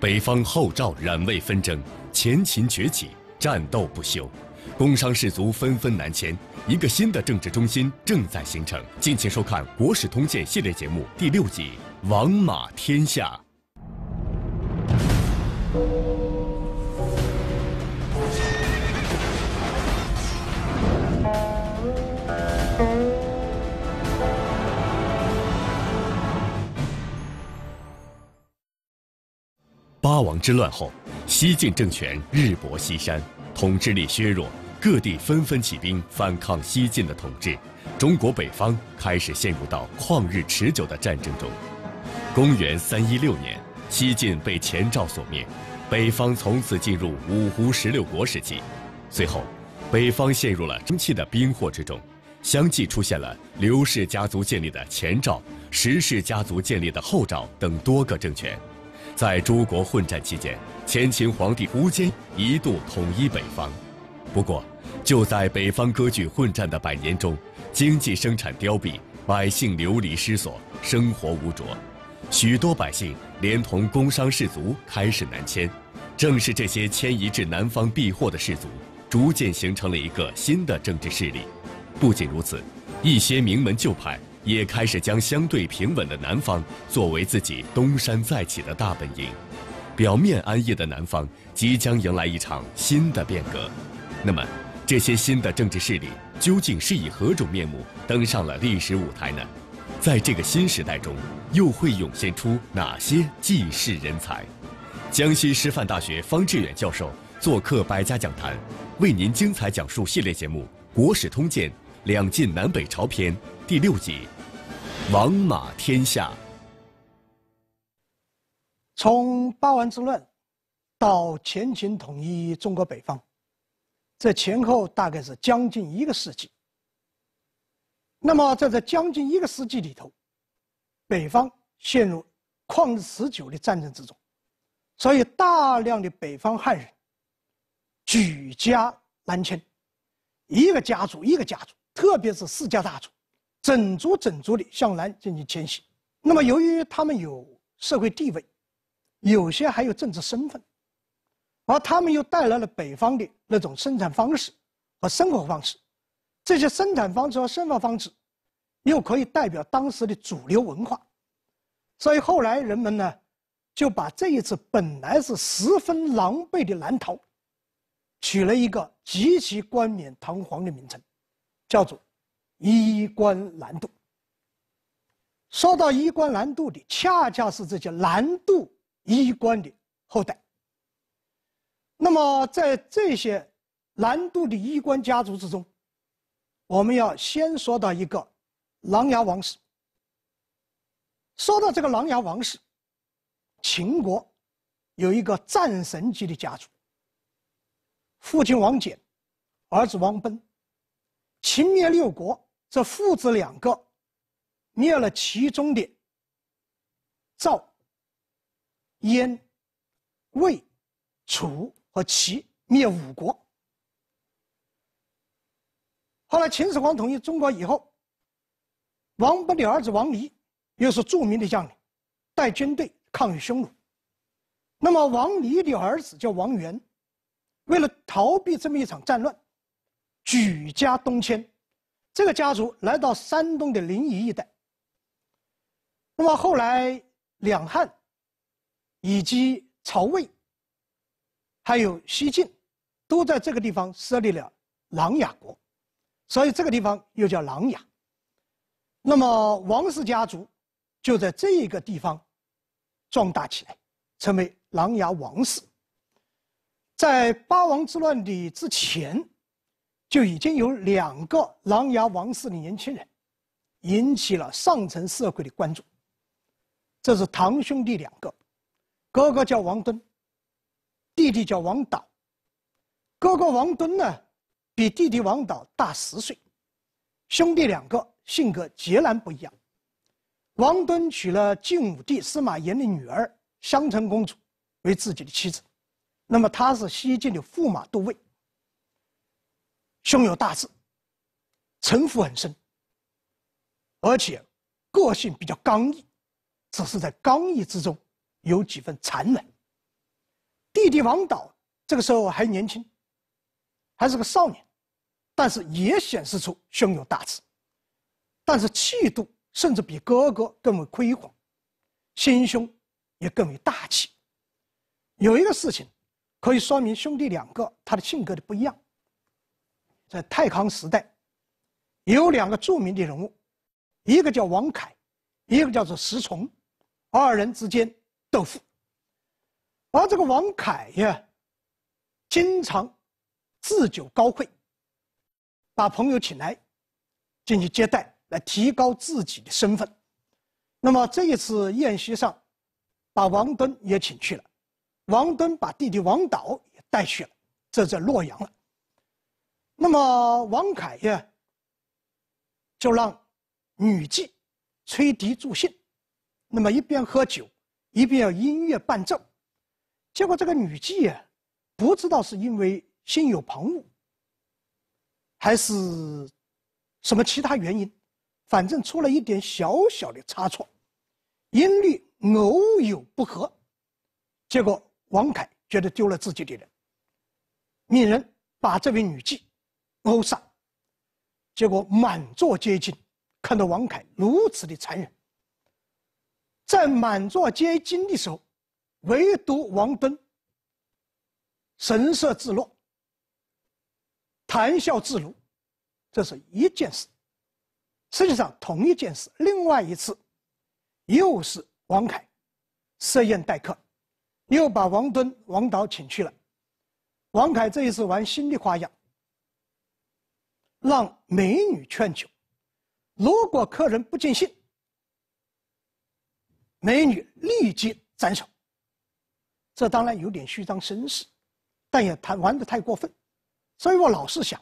北方后赵冉魏纷争，前秦崛起，战斗不休，工商士族纷纷南迁，一个新的政治中心正在形成。敬请收看《国史通鉴》系列节目第六集《王马天下》。八王之乱后，西晋政权日薄西山，统治力削弱，各地纷纷起兵反抗西晋的统治，中国北方开始陷入到旷日持久的战争中。公元316年，西晋被前赵所灭，北方从此进入五胡十六国时期。随后，北方陷入了长期的兵祸之中，相继出现了刘氏家族建立的前赵、石氏家族建立的后赵等多个政权。在诸国混战期间，前秦皇帝苻坚一度统一北方。不过，就在北方割据混战的百年中，经济生产凋敝，百姓流离失所，生活无着。许多百姓连同工商士族开始南迁。正是这些迁移至南方避祸的士族，逐渐形成了一个新的政治势力。不仅如此，一些名门旧派。也开始将相对平稳的南方作为自己东山再起的大本营。表面安逸的南方即将迎来一场新的变革。那么，这些新的政治势力究竟是以何种面目登上了历史舞台呢？在这个新时代中，又会涌现出哪些济世人才？江西师范大学方志远教授做客百家讲坛，为您精彩讲述系列节目《国史通鉴·两晋南北朝篇》。第六集，《王马天下》。从八王之乱到前秦统一中国北方，这前后大概是将近一个世纪。那么在这将近一个世纪里头，北方陷入旷日持久的战争之中，所以大量的北方汉人举家南迁，一个家族一个家族，特别是世家大族。整族整族的向南进行迁徙，那么由于他们有社会地位，有些还有政治身份，而他们又带来了北方的那种生产方式和生活方式，这些生产方式和生活方式又可以代表当时的主流文化，所以后来人们呢，就把这一次本来是十分狼狈的南逃，取了一个极其冠冕堂皇的名称，叫做。衣冠南渡。说到衣冠南渡的，恰恰是这些南渡衣冠的后代。那么，在这些南渡的衣冠家族之中，我们要先说到一个琅琊王氏。说到这个琅琊王氏，秦国有一个战神级的家族，父亲王翦，儿子王贲，秦灭六国。这父子两个灭了其中的赵、燕、魏、楚和齐，灭五国。后来秦始皇统一中国以后，王勃的儿子王离又是著名的将领，带军队抗御匈奴。那么王离的儿子叫王元，为了逃避这么一场战乱，举家东迁。这个家族来到山东的临沂一带。那么后来，两汉、以及曹魏、还有西晋，都在这个地方设立了琅琊国，所以这个地方又叫琅琊。那么王氏家族就在这个地方壮大起来，成为琅琊王氏。在八王之乱的之前。就已经有两个琅琊王氏的年轻人，引起了上层社会的关注。这是堂兄弟两个，哥哥叫王敦，弟弟叫王导。哥哥王敦呢，比弟弟王导大十岁，兄弟两个性格截然不一样。王敦娶了晋武帝司马炎的女儿襄城公主为自己的妻子，那么她是西晋的驸马都尉。胸有大志，城府很深，而且个性比较刚毅，只是在刚毅之中有几分残忍。弟弟王导这个时候还年轻，还是个少年，但是也显示出胸有大志，但是气度甚至比哥哥更为宽广，心胸也更为大气。有一个事情可以说明兄弟两个他的性格的不一样。在太康时代，有两个著名的人物，一个叫王恺，一个叫做石崇，二人之间斗富。而这个王凯呀，经常自酒高会，把朋友请来进去接待，来提高自己的身份。那么这一次宴席上，把王敦也请去了，王敦把弟弟王导也带去了，这在洛阳了。那么王凯呀，就让女妓吹笛助兴，那么一边喝酒，一边要音乐伴奏。结果这个女妓呀，不知道是因为心有旁骛，还是什么其他原因，反正出了一点小小的差错，音律偶有不合。结果王凯觉得丢了自己的人，命人把这位女妓。殴杀，结果满座皆惊。看到王凯如此的残忍，在满座皆惊的时候，唯独王敦神色自若，谈笑自如。这是一件事，实际上同一件事。另外一次，又是王凯设宴待客，又把王敦、王导请去了。王凯这一次玩新的花样。让美女劝酒，如果客人不尽兴，美女立即斩首。这当然有点虚张声势，但也太玩得太过分。所以我老是想，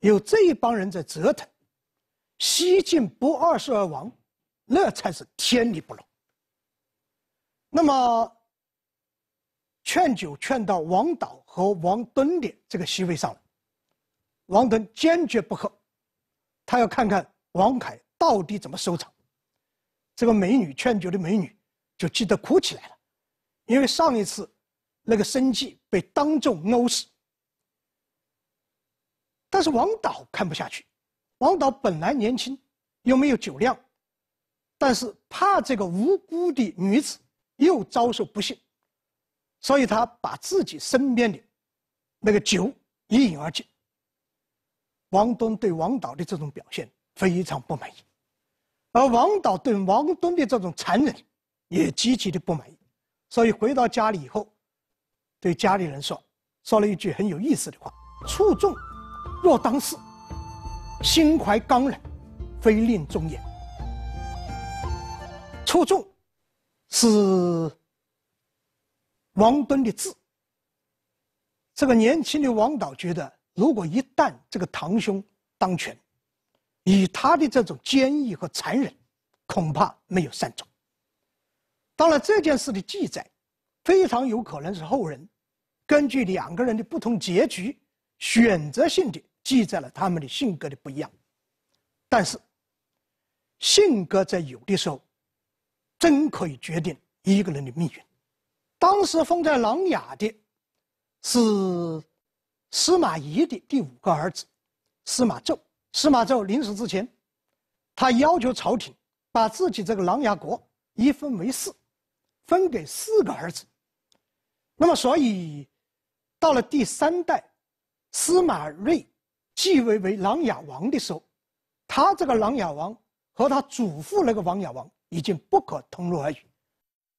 有这一帮人在折腾，西晋不二世而亡，那才是天理不容。那么，劝酒劝到王导和王敦的这个席位上了。王敦坚决不喝，他要看看王凯到底怎么收场。这个美女劝酒的美女就急得哭起来了，因为上一次那个生计被当众殴死。但是王导看不下去，王导本来年轻又没有酒量，但是怕这个无辜的女子又遭受不幸，所以他把自己身边的那个酒一饮而尽。王敦对王导的这种表现非常不满意，而王导对王敦的这种残忍，也极其的不满意，所以回到家里以后，对家里人说，说了一句很有意思的话：“处众若当事，心怀刚忍，非令忠言。”处众是王敦的字。这个年轻的王导觉得。如果一旦这个堂兄当权，以他的这种坚毅和残忍，恐怕没有善终。当然，这件事的记载，非常有可能是后人根据两个人的不同结局，选择性的记载了他们的性格的不一样。但是，性格在有的时候，真可以决定一个人的命运。当时封在琅琊的是。司马懿的第五个儿子司马昭，司马昭临死之前，他要求朝廷把自己这个琅琊国一分为四，分给四个儿子。那么，所以到了第三代司马睿继位为琅琊王的时候，他这个琅琊王和他祖父那个琅琊王已经不可同日而语。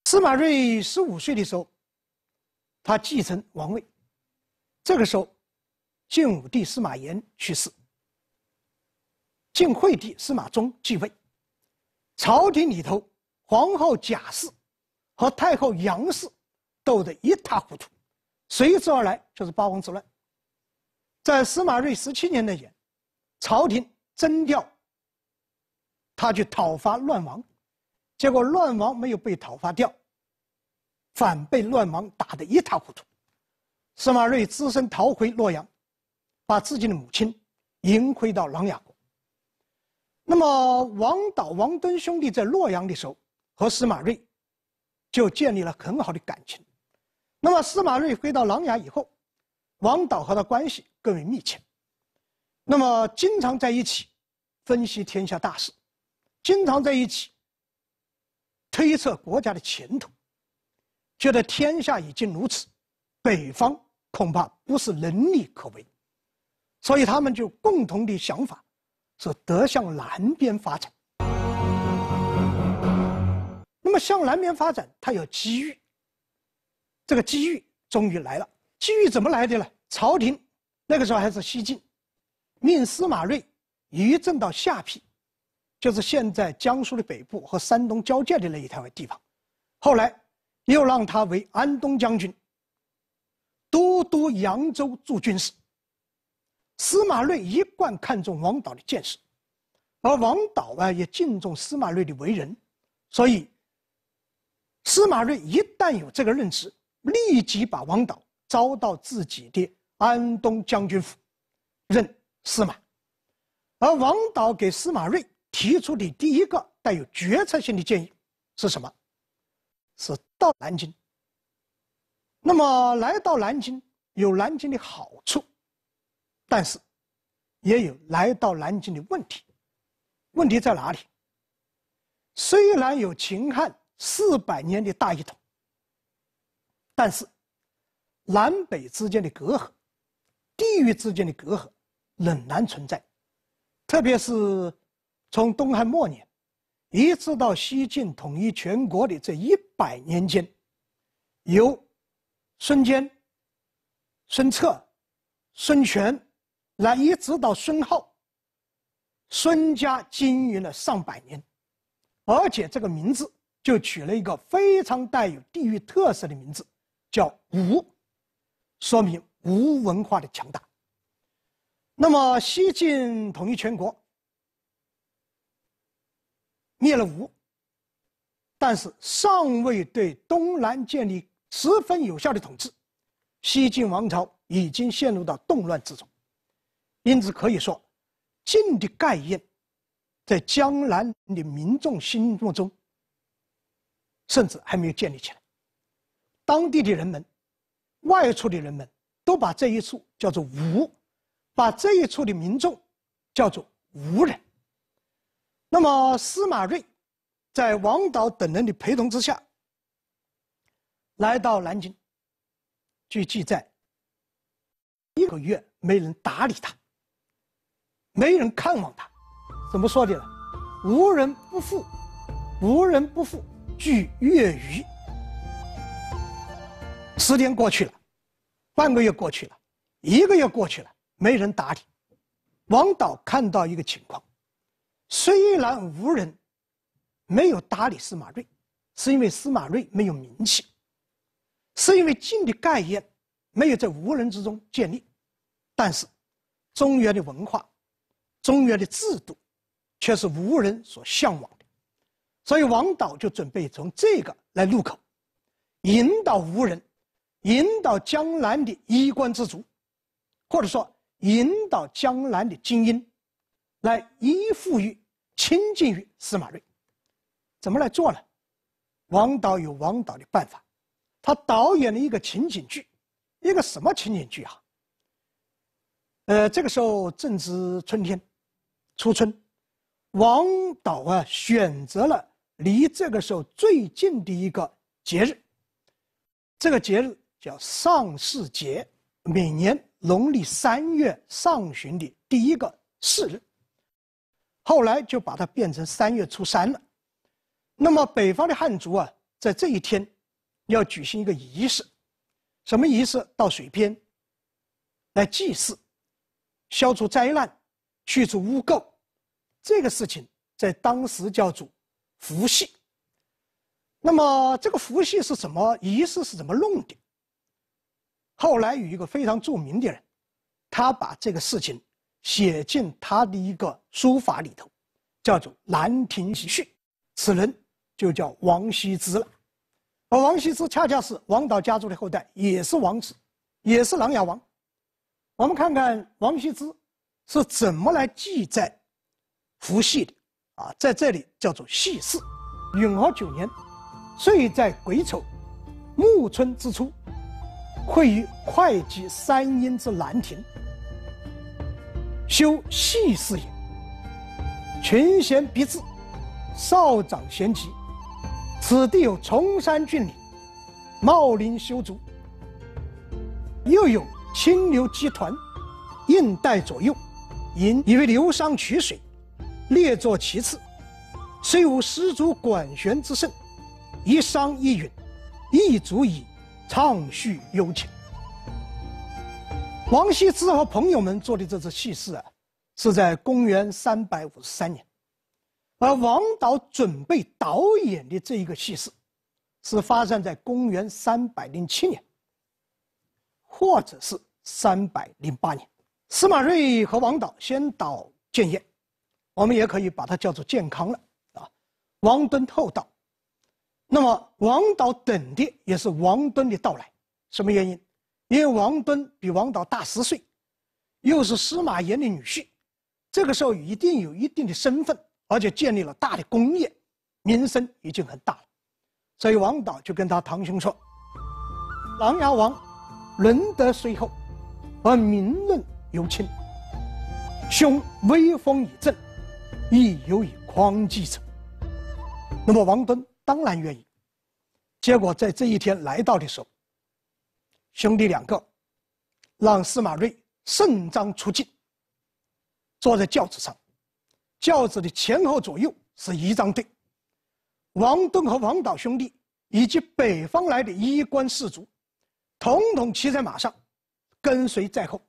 司马睿十五岁的时候，他继承王位，这个时候。晋武帝司马炎去世，晋惠帝司马衷继位，朝廷里头皇后贾氏和太后杨氏斗得一塌糊涂，随之而来就是八王之乱。在司马睿十七年那年，朝廷征调他去讨伐乱王，结果乱王没有被讨伐掉，反被乱王打得一塌糊涂，司马睿只身逃回洛阳。把自己的母亲迎回到琅琊。国。那么王导、王敦兄弟在洛阳的时候，和司马睿就建立了很好的感情。那么司马睿回到琅琊以后，王导和他关系更为密切。那么经常在一起分析天下大事，经常在一起推测国家的前途，觉得天下已经如此，北方恐怕不是能力可为。所以他们就共同的想法是得向南边发展。那么向南边发展，它有机遇。这个机遇终于来了。机遇怎么来的呢？朝廷那个时候还是西晋，命司马睿移政到下邳，就是现在江苏的北部和山东交界的那一条地方。后来又让他为安东将军、都督扬州驻军事。司马睿一贯看重王导的见识，而王导啊也敬重司马睿的为人，所以司马睿一旦有这个任职，立即把王导招到自己的安东将军府任司马。而王导给司马睿提出的第一个带有决策性的建议是什么？是到南京。那么来到南京有南京的好处。但是，也有来到南京的问题，问题在哪里？虽然有秦汉四百年的大一统，但是南北之间的隔阂、地域之间的隔阂，仍然存在。特别是从东汉末年，一直到西晋统一全国的这一百年间，由孙坚、孙策、孙权。来一直到孙浩，孙家经营了上百年，而且这个名字就取了一个非常带有地域特色的名字，叫吴，说明吴文化的强大。那么西晋统一全国，灭了吴，但是尚未对东南建立十分有效的统治，西晋王朝已经陷入到动乱之中。因此可以说，晋的概念，在江南的民众心目中，甚至还没有建立起来。当地的人们，外出的人们，都把这一处叫做吴，把这一处的民众，叫做吴人。那么，司马睿，在王导等人的陪同之下，来到南京。据记载，一个月没人打理他。没人看望他，怎么说的呢？无人不富，无人不富，聚越余。十天过去了，半个月过去了，一个月过去了，没人打理。王导看到一个情况：虽然无人没有打理司马睿，是因为司马睿没有名气，是因为晋的概念没有在无人之中建立，但是中原的文化。中原的制度，却是无人所向往的，所以王导就准备从这个来入口，引导吴人，引导江南的衣冠之族，或者说引导江南的精英，来依附于、亲近于司马睿，怎么来做呢？王导有王导的办法，他导演了一个情景剧，一个什么情景剧啊？呃，这个时候正值春天。初春，王导啊选择了离这个时候最近的一个节日，这个节日叫上巳节，每年农历三月上旬的第一个巳日，后来就把它变成三月初三了。那么北方的汉族啊，在这一天要举行一个仪式，什么仪式？到水边来祭祀，消除灾难。去除污垢，这个事情在当时叫做“伏羲。那么，这个伏羲是怎么仪式？是怎么弄的？后来有一个非常著名的人，他把这个事情写进他的一个书法里头，叫做《兰亭集序》。此人就叫王羲之了。而王羲之恰恰是王导家族的后代，也是王子，也是琅琊王。我们看看王羲之。是怎么来记载伏羲的啊？在这里叫做系世。永和九年，岁在癸丑，暮春之初，会于会稽山阴之兰亭，修禊事也。群贤毕至，少长咸集。此地有崇山峻岭，茂林修竹，又有清流激湍，映带左右。吟以为流觞曲水，列坐其次，虽无丝竹管弦之盛，一觞一咏，亦足以畅叙幽情。王羲之和朋友们做的这次戏事啊，是在公元三百五十三年，而王导准备导演的这一个戏事，是发生在公元三百零七年，或者是三百零八年。司马睿和王导先导建业，我们也可以把它叫做建康了啊。王敦后到，那么王导等的也是王敦的到来。什么原因？因为王敦比王导大十岁，又是司马炎的女婿，这个时候一定有一定的身份，而且建立了大的功业，名声已经很大了，所以王导就跟他堂兄说：“琅琊王，伦德虽厚，而民论。”尤亲兄威风已振，亦有以匡继者。那么王敦当然愿意。结果在这一天来到的时候，兄弟两个让司马睿盛装出镜，坐在轿子上，轿子的前后左右是仪仗队。王敦和王导兄弟以及北方来的衣冠士族，统统骑在马上，跟随在后。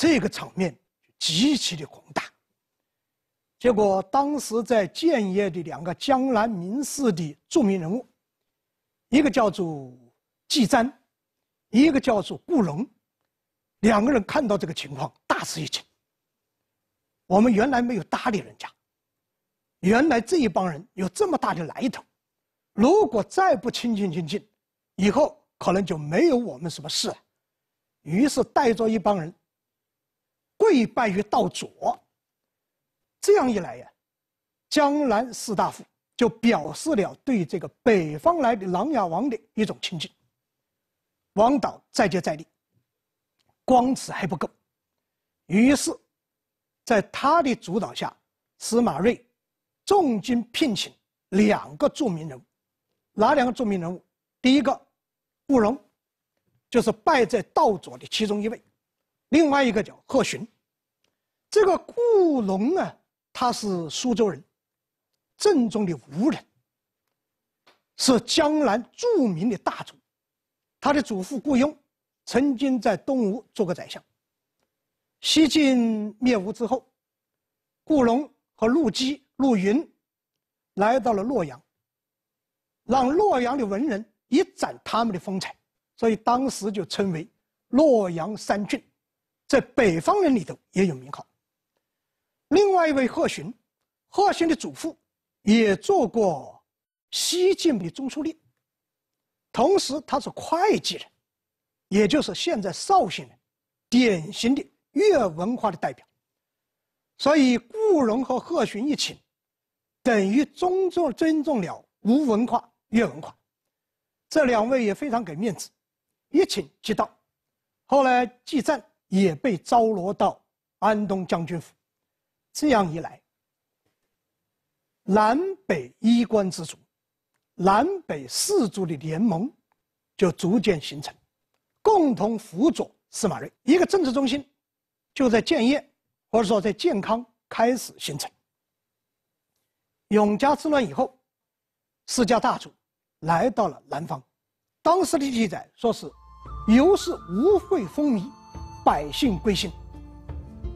这个场面极其的宏大。结果，当时在建业的两个江南名士的著名人物，一个叫做季瞻，一个叫做顾龙，两个人看到这个情况，大吃一惊。我们原来没有搭理人家，原来这一帮人有这么大的来头，如果再不清清净，净，以后可能就没有我们什么事了。于是带着一帮人。跪败于道左，这样一来呀，江南士大夫就表示了对这个北方来的琅琊王的一种亲近。王导再接再厉，光此还不够，于是在他的主导下，司马睿重金聘请两个著名人物，哪两个著名人物？第一个慕容，就是败在道左的其中一位，另外一个叫贺询。这个顾荣啊，他是苏州人，正宗的吴人，是江南著名的大族。他的祖父顾雍，曾经在东吴做过宰相。西晋灭吴之后，顾荣和陆机、陆云来到了洛阳，让洛阳的文人一展他们的风采，所以当时就称为“洛阳三郡，在北方人里头也有名号。另外一位贺询，贺询的祖父也做过西晋的中书令，同时他是会稽人，也就是现在绍兴人，典型的越文化的代表。所以顾荣和贺询一请，等于尊重尊重了吴文化、越文化，这两位也非常给面子，一请即到。后来季赞也被招罗到安东将军府。这样一来，南北衣冠之族、南北士族的联盟就逐渐形成，共同辅佐司马睿。一个政治中心就在建业，或者说在建康开始形成。永嘉之乱以后，世家大族来到了南方。当时的记载说是：“由是无会风靡，百姓归心。”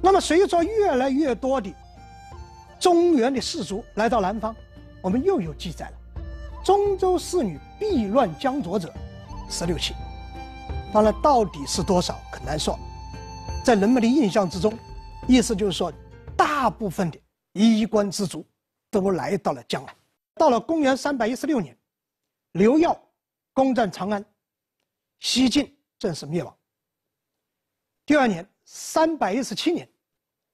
那么，随着越来越多的中原的士族来到南方，我们又有记载了：中州士女避乱江左者，十六七。当然，到底是多少很难说。在人们的印象之中，意思就是说，大部分的衣冠之族都来到了江南。到了公元三百一十六年，刘曜攻占长安，西晋正式灭亡。第二年，三百一十七年。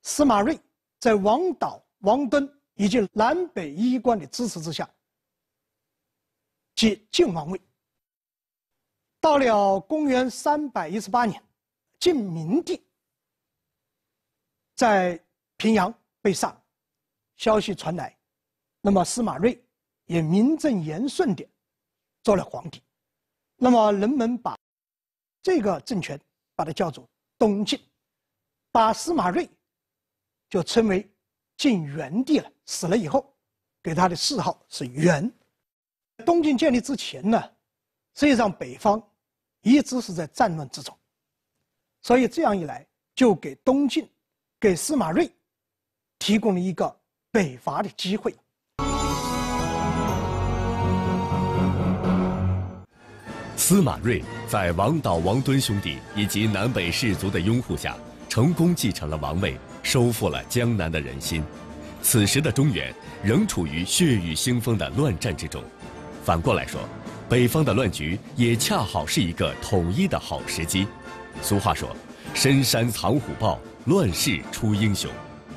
司马睿在王导、王敦以及南北衣冠的支持之下，即晋王位。到了公元三百一十八年，晋明帝在平阳被杀，消息传来，那么司马睿也名正言顺地做了皇帝。那么人们把这个政权把它叫做东晋，把司马睿。就称为晋元帝了。死了以后，给他的谥号是元。东晋建立之前呢，实际上北方一直是在战乱之中，所以这样一来，就给东晋、给司马睿提供了一个北伐的机会。司马睿在王导、王敦兄弟以及南北士族的拥护下，成功继承了王位。收复了江南的人心，此时的中原仍处于血雨腥风的乱战之中。反过来说，北方的乱局也恰好是一个统一的好时机。俗话说，深山藏虎豹，乱世出英雄。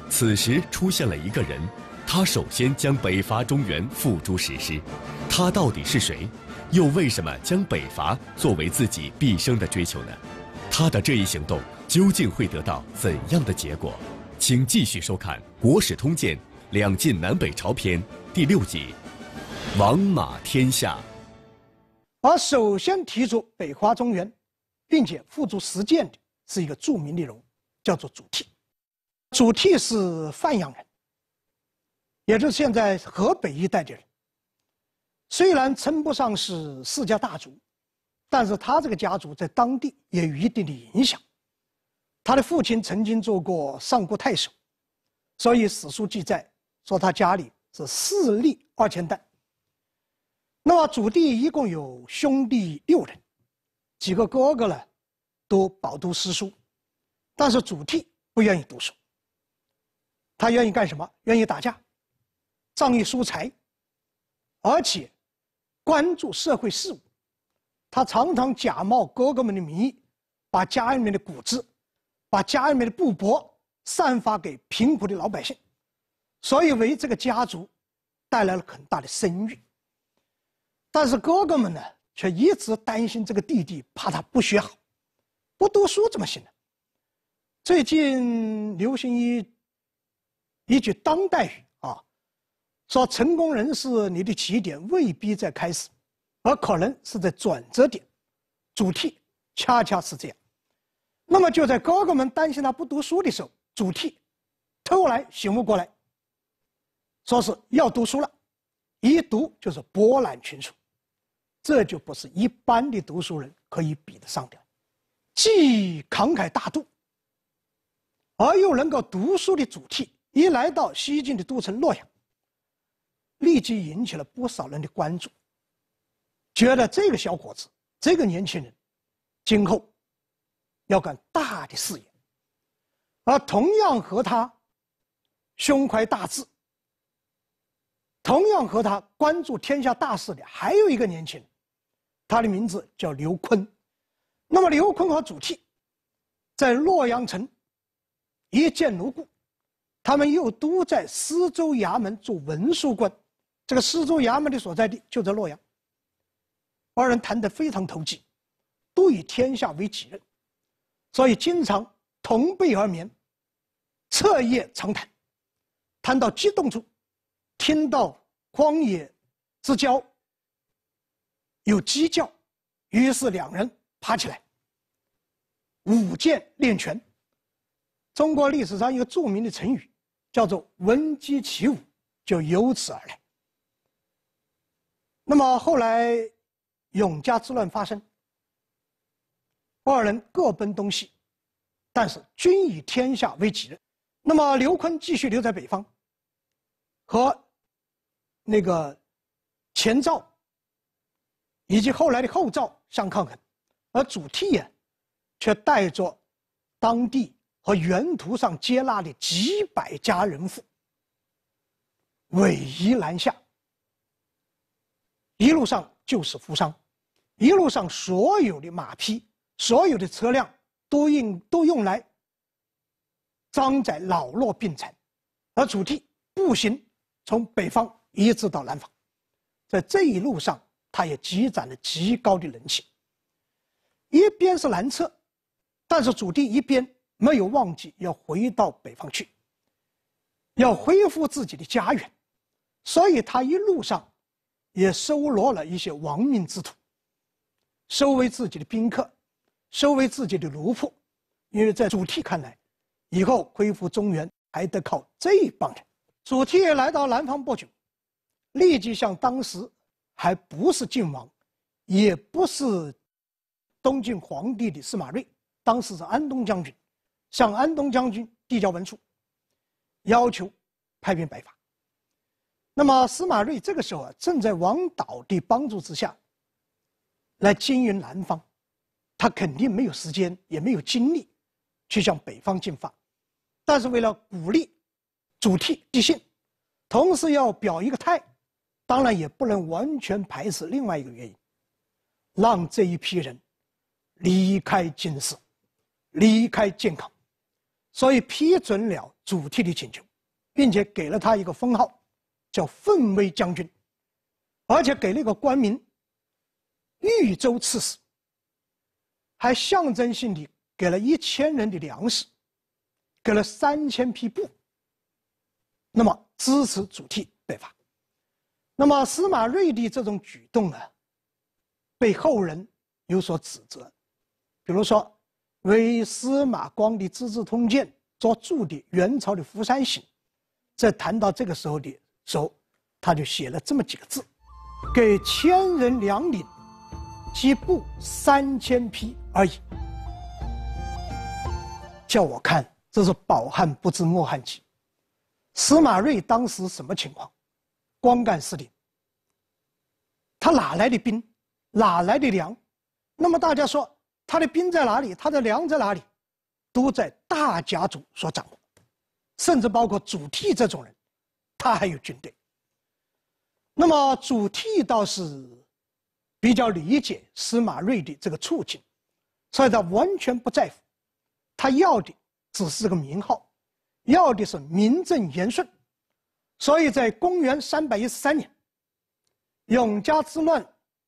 此时出现了一个人，他首先将北伐中原付诸实施。他到底是谁？又为什么将北伐作为自己毕生的追求呢？他的这一行动究竟会得到怎样的结果？请继续收看《国史通鉴·两晋南北朝篇》第六集《王马天下》。而首先提出北伐中原，并且付诸实践的是一个著名的人物，叫做祖逖。祖逖是范阳人，也就是现在河北一带的人。虽然称不上是世家大族，但是他这个家族在当地也有一定的影响。他的父亲曾经做过上国太守，所以史书记载说他家里是四吏二千担。那么祖逖一共有兄弟六人，几个哥哥呢，都饱读诗书，但是祖逖不愿意读书。他愿意干什么？愿意打架，仗义疏财，而且关注社会事务。他常常假冒哥哥们的名义，把家里面的谷子。把家里面的布帛散发给贫苦的老百姓，所以为这个家族带来了很大的声誉。但是哥哥们呢，却一直担心这个弟弟，怕他不学好，不读书怎么行呢？最近流行一一句当代语啊，说成功人士你的起点未必在开始，而可能是在转折点。主题恰恰是这样。那么就在哥哥们担心他不读书的时候，主逖，突然醒悟过来，说是要读书了，一读就是博览群书，这就不是一般的读书人可以比得上的，既慷慨大度，而又能够读书的主题，一来到西晋的都城洛阳，立即引起了不少人的关注，觉得这个小伙子，这个年轻人，今后。要干大的事业，而同样和他胸怀大志、同样和他关注天下大事的，还有一个年轻人，他的名字叫刘坤。那么刘坤和祖逖在洛阳城一见如故，他们又都在司州衙门做文书官。这个司州衙门的所在地就在洛阳。二人谈得非常投机，都以天下为己任。所以经常同被而眠，彻夜长谈，谈到激动处，听到荒野之交有鸡叫，于是两人爬起来舞剑练拳。中国历史上一个著名的成语，叫做“闻鸡起舞”，就由此而来。那么后来，永嘉之乱发生。二人各奔东西，但是均以天下为己任。那么刘坤继续留在北方，和那个前赵以及后来的后赵相抗衡，而祖逖呀，却带着当地和原图上接纳的几百家人户，尾移南下，一路上救死扶伤，一路上所有的马匹。所有的车辆都用都用来装载老弱病残，而主逖步行从北方一直到南方，在这一路上他也积攒了极高的人气。一边是南侧，但是主逖一边没有忘记要回到北方去，要恢复自己的家园，所以他一路上也收罗了一些亡命之徒，收为自己的宾客。收为自己的奴仆，因为在朱棣看来，以后恢复中原还得靠这一帮人。祖逖来到南方不久，立即向当时还不是晋王，也不是东晋皇帝的司马睿，当时是安东将军，向安东将军递交文书，要求派兵北伐。那么司马睿这个时候啊，正在王导的帮助之下，来经营南方。他肯定没有时间，也没有精力去向北方进发，但是为了鼓励主逖积极性，同时要表一个态，当然也不能完全排斥另外一个原因，让这一批人离开京师，离开健康，所以批准了主逖的请求，并且给了他一个封号，叫奋威将军，而且给了一个官名。豫州刺史。还象征性的给了一千人的粮食，给了三千匹布。那么支持主逖北伐。那么司马睿的这种举动呢，被后人有所指责。比如说，为司马光的《资治通鉴》作注的元朝的福山行》，在谈到这个时候的时候，他就写了这么几个字：给千人粮领，给布三千匹。而已，叫我看这是饱汉不知饿汉饥。司马睿当时什么情况？光杆司令。他哪来的兵？哪来的粮？那么大家说他的兵在哪里？他的粮在哪里？都在大家族所掌握，甚至包括主替这种人，他还有军队。那么主替倒是比较理解司马睿的这个处境。所以他完全不在乎，他要的只是这个名号，要的是名正言顺。所以在公元三百一十三年，永嘉之乱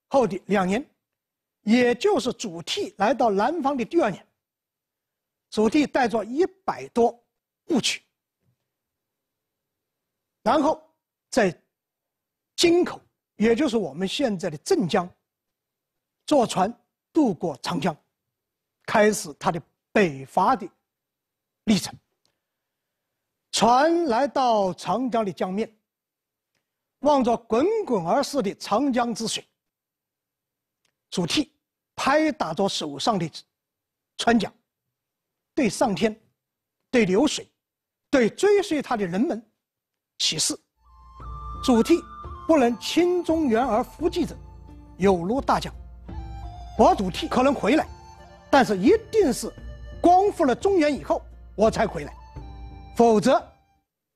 后的两年，也就是祖逖来到南方的第二年，祖逖带着一百多部曲，然后在京口，也就是我们现在的镇江，坐船渡过长江。开始他的北伐的历程。船来到长江的江面，望着滚滚而逝的长江之水，祖逖拍打着手上的船桨，对上天、对流水、对追随他的人们起誓：祖逖不能亲中原而复击者，有如大江。我祖逖可能回来。但是一定是，光复了中原以后，我才回来，否则，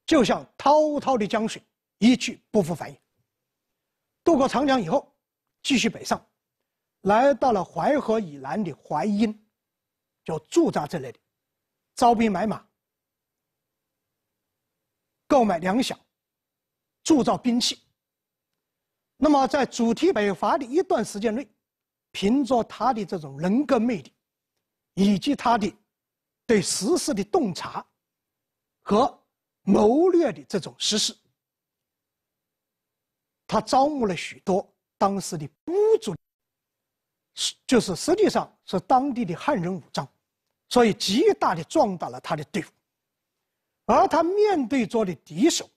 就像滔滔的江水，一去不复返。渡过长江以后，继续北上，来到了淮河以南的淮阴，就驻扎在那里，招兵买马，购买粮饷，铸造兵器。那么在主题北伐的一段时间内，凭着他的这种人格魅力。以及他的对时事的洞察和谋略的这种实施，他招募了许多当时的部族，就是实际上是当地的汉人武装，所以极大的壮大了他的队伍。而他面对着的敌手，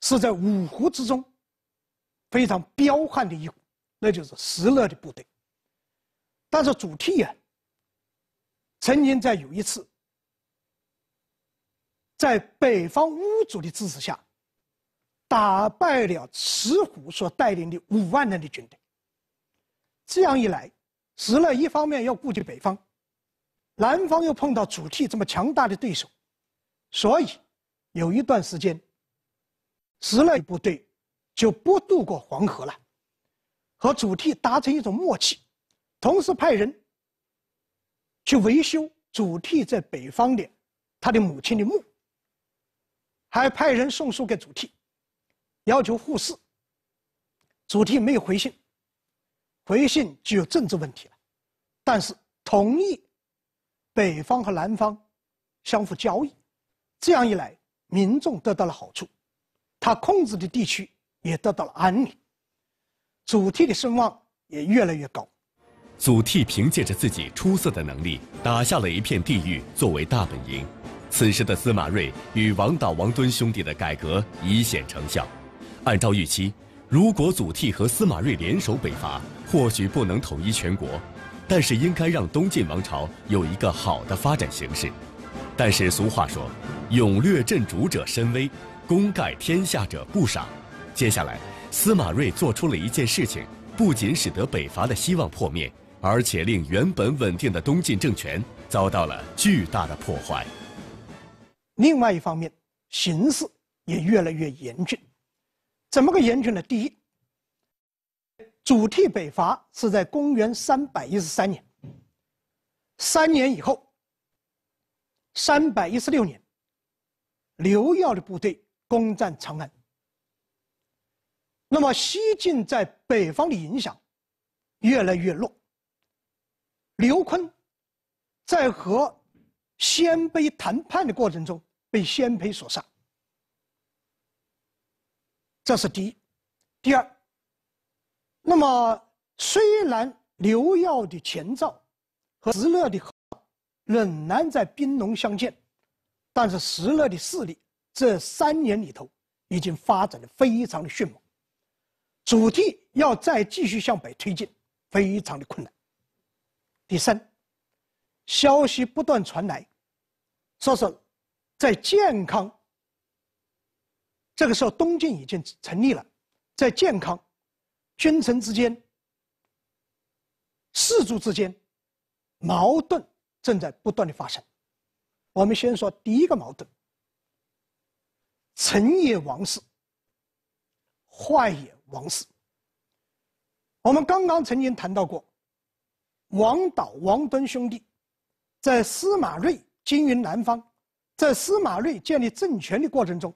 是在五湖之中非常彪悍的一股，那就是石勒的部队。但是主题呀。曾经在有一次，在北方巫族的支持下，打败了石虎所带领的五万人的军队。这样一来，石勒一方面要顾及北方，南方又碰到主替这么强大的对手，所以有一段时间，石勒部队就不渡过黄河了，和主替达成一种默契，同时派人。去维修祖逖在北方的他的母亲的墓，还派人送书给祖逖，要求互市。祖逖没有回信，回信就有政治问题了。但是同意北方和南方相互交易，这样一来，民众得到了好处，他控制的地区也得到了安宁，祖逖的声望也越来越高。祖逖凭借着自己出色的能力，打下了一片地域作为大本营。此时的司马睿与王导、王敦兄弟的改革已显成效。按照预期，如果祖逖和司马睿联手北伐，或许不能统一全国，但是应该让东晋王朝有一个好的发展形势。但是俗话说，勇略震主者身威，功盖天下者不赏。接下来，司马睿做出了一件事情，不仅使得北伐的希望破灭。而且令原本稳定的东晋政权遭到了巨大的破坏。另外一方面，形势也越来越严峻。怎么个严峻呢？第一，主替北伐是在公元三百一十三年，三年以后，三百一十六年，刘耀的部队攻占长安。那么西晋在北方的影响越来越弱。刘坤在和鲜卑谈判的过程中被鲜卑所杀。这是第一，第二。那么，虽然刘耀的前兆和石勒的仍然在兵戎相见，但是石勒的势力这三年里头已经发展的非常的迅猛，主力要再继续向北推进，非常的困难。第三，消息不断传来，说是在健康。这个时候，东晋已经成立了。在健康，君臣之间、士族之间，矛盾正在不断的发生。我们先说第一个矛盾：成也王室，坏也王室。我们刚刚曾经谈到过。王导、王敦兄弟，在司马睿经营南方，在司马睿建立政权的过程中，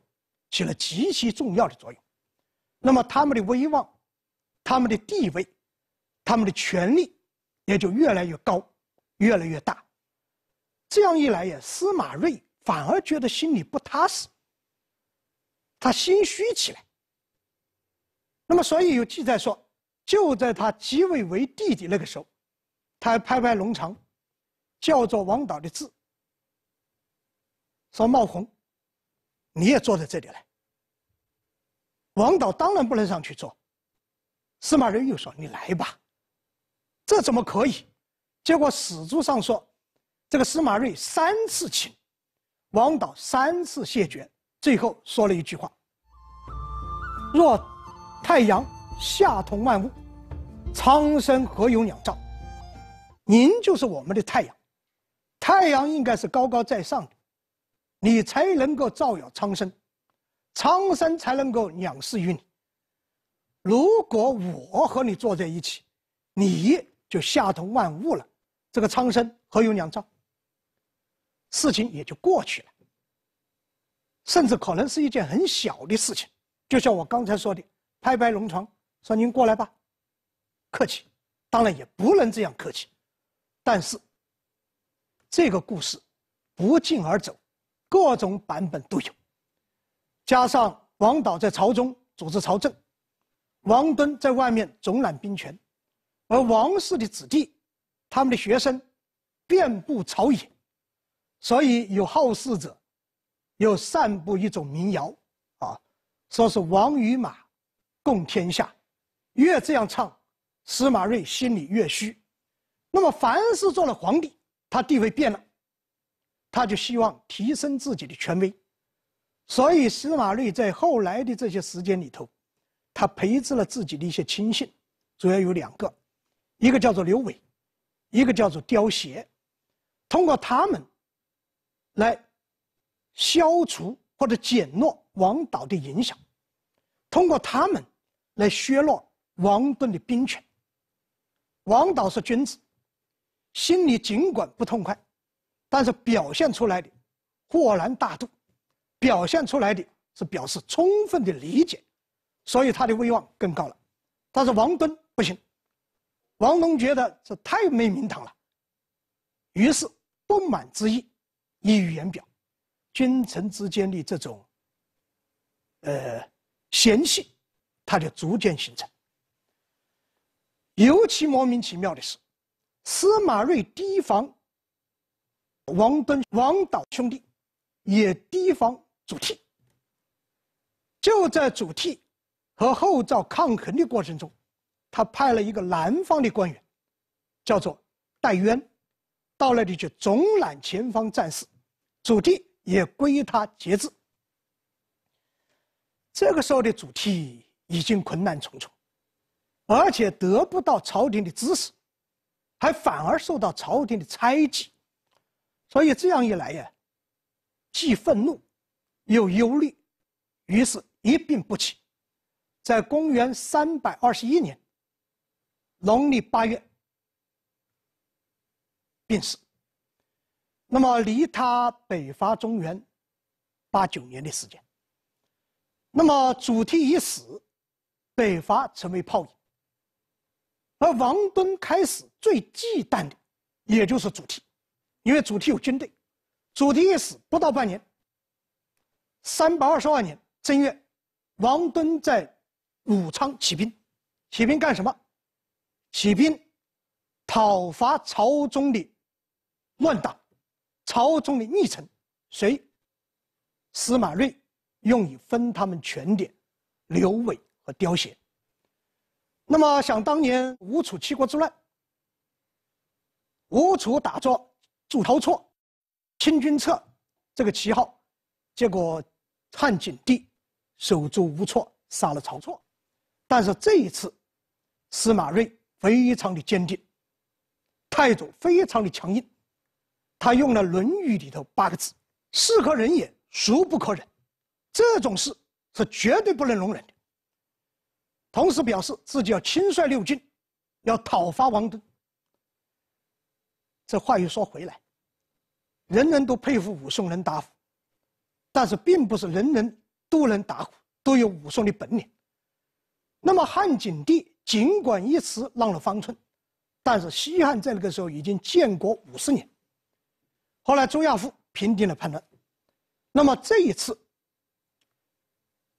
起了极其重要的作用。那么他们的威望、他们的地位、他们的权力，也就越来越高、越来越大。这样一来，呀，司马睿反而觉得心里不踏实，他心虚起来。那么，所以有记载说，就在他即位为帝的那个时候。他拍拍龙床，叫做王导的字，说：“茂宏，你也坐在这里来。”王导当然不能上去坐。司马睿又说：“你来吧。”这怎么可以？结果史书上说，这个司马睿三次请，王导三次谢绝，最后说了一句话：“若太阳下同万物，苍生何有鸟兆？”您就是我们的太阳，太阳应该是高高在上的，你才能够照耀苍生，苍生才能够仰视于你。如果我和你坐在一起，你就下通万物了，这个苍生何有两照？事情也就过去了，甚至可能是一件很小的事情。就像我刚才说的，拍拍龙床，说您过来吧，客气，当然也不能这样客气。但是，这个故事不胫而走，各种版本都有。加上王导在朝中组织朝政，王敦在外面总揽兵权，而王氏的子弟，他们的学生遍布朝野，所以有好事者又散布一种民谣，啊，说是王与马，共天下。越这样唱，司马睿心里越虚。那么，凡是做了皇帝，他地位变了，他就希望提升自己的权威。所以，司马睿在后来的这些时间里头，他培植了自己的一些亲信，主要有两个，一个叫做刘伟，一个叫做刁协，通过他们来消除或者减弱王导的影响，通过他们来削弱王敦的兵权。王导是君子。心里尽管不痛快，但是表现出来的豁然大度，表现出来的是表示充分的理解，所以他的威望更高了。但是王敦不行，王敦觉得这太没名堂了，于是不满之意溢于言表，君臣之间的这种呃嫌隙，他就逐渐形成。尤其莫名其妙的是。司马睿提防王敦、王导兄弟，也提防祖逖。就在祖逖和后赵抗衡的过程中，他派了一个南方的官员，叫做戴渊，到那里去总揽前方战事，祖逖也归他节制。这个时候的祖逖已经困难重重，而且得不到朝廷的支持。还反而受到朝廷的猜忌，所以这样一来呀，既愤怒又忧虑，于是一病不起，在公元三百二十一年，农历八月病死。那么离他北伐中原八九年的时间，那么主题已死，北伐成为泡影。而王敦开始最忌惮的，也就是主题，因为主题有军队。主题一死不到半年。三百二十万年正月，王敦在武昌起兵，起兵干什么？起兵讨伐朝中的乱党，朝中的逆臣，谁？司马睿，用以分他们权点，刘伟和刁协。那么，想当年吴楚七国之乱，吴楚打着“主晁错，清君侧”这个旗号，结果汉景帝手足无措，杀了晁错。但是这一次，司马睿非常的坚定，态度非常的强硬，他用了《论语》里头八个字：“是可忍也，孰不可忍？”这种事是绝对不能容忍的。同时表示自己要亲率六军，要讨伐王敦。这话又说回来，人人都佩服武松能打虎，但是并不是人人都能打虎，都有武松的本领。那么汉景帝尽管一时乱了方寸，但是西汉在那个时候已经建国五十年。后来周亚夫平定了叛乱，那么这一次，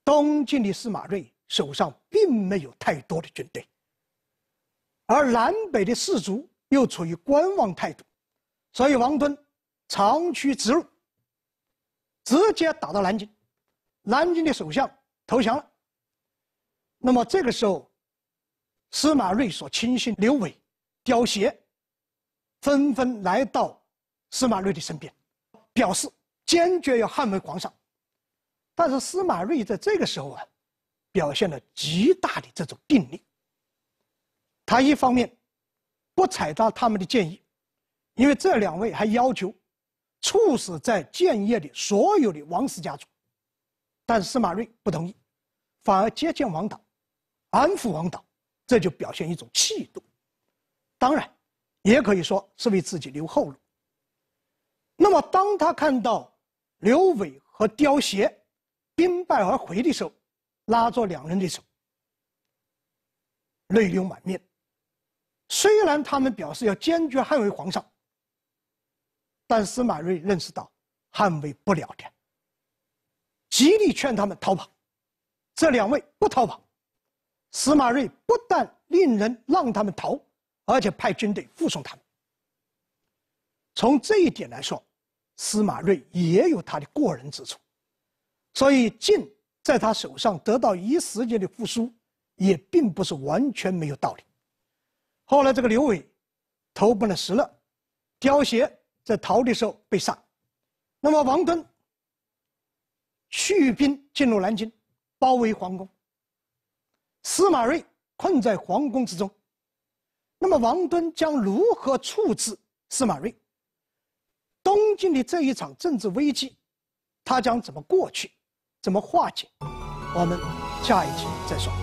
东晋的司马睿。手上并没有太多的军队，而南北的士卒又处于观望态度，所以王敦长驱直入，直接打到南京，南京的首相投降了。那么这个时候，司马睿所亲信刘伟、刁协，纷纷来到司马睿的身边，表示坚决要捍卫皇上。但是司马睿在这个时候啊。表现了极大的这种定力。他一方面不采纳他们的建议，因为这两位还要求处死在建业的所有的王氏家族，但司马睿不同意，反而接见王导，安抚王导，这就表现一种气度。当然，也可以说是为自己留后路。那么，当他看到刘伟和刁协兵败而回的时候，拉着两人的手，泪流满面。虽然他们表示要坚决捍卫皇上，但司马睿认识到捍卫不了的，极力劝他们逃跑。这两位不逃跑，司马睿不但令人让他们逃，而且派军队护送他们。从这一点来说，司马睿也有他的过人之处，所以晋。在他手上得到一时间的复苏，也并不是完全没有道理。后来这个刘伟投奔了石勒，刁协在逃的时候被杀。那么王敦去兵进入南京，包围皇宫。司马睿困在皇宫之中。那么王敦将如何处置司马睿？东晋的这一场政治危机，他将怎么过去？怎么化解？我们下一集再说。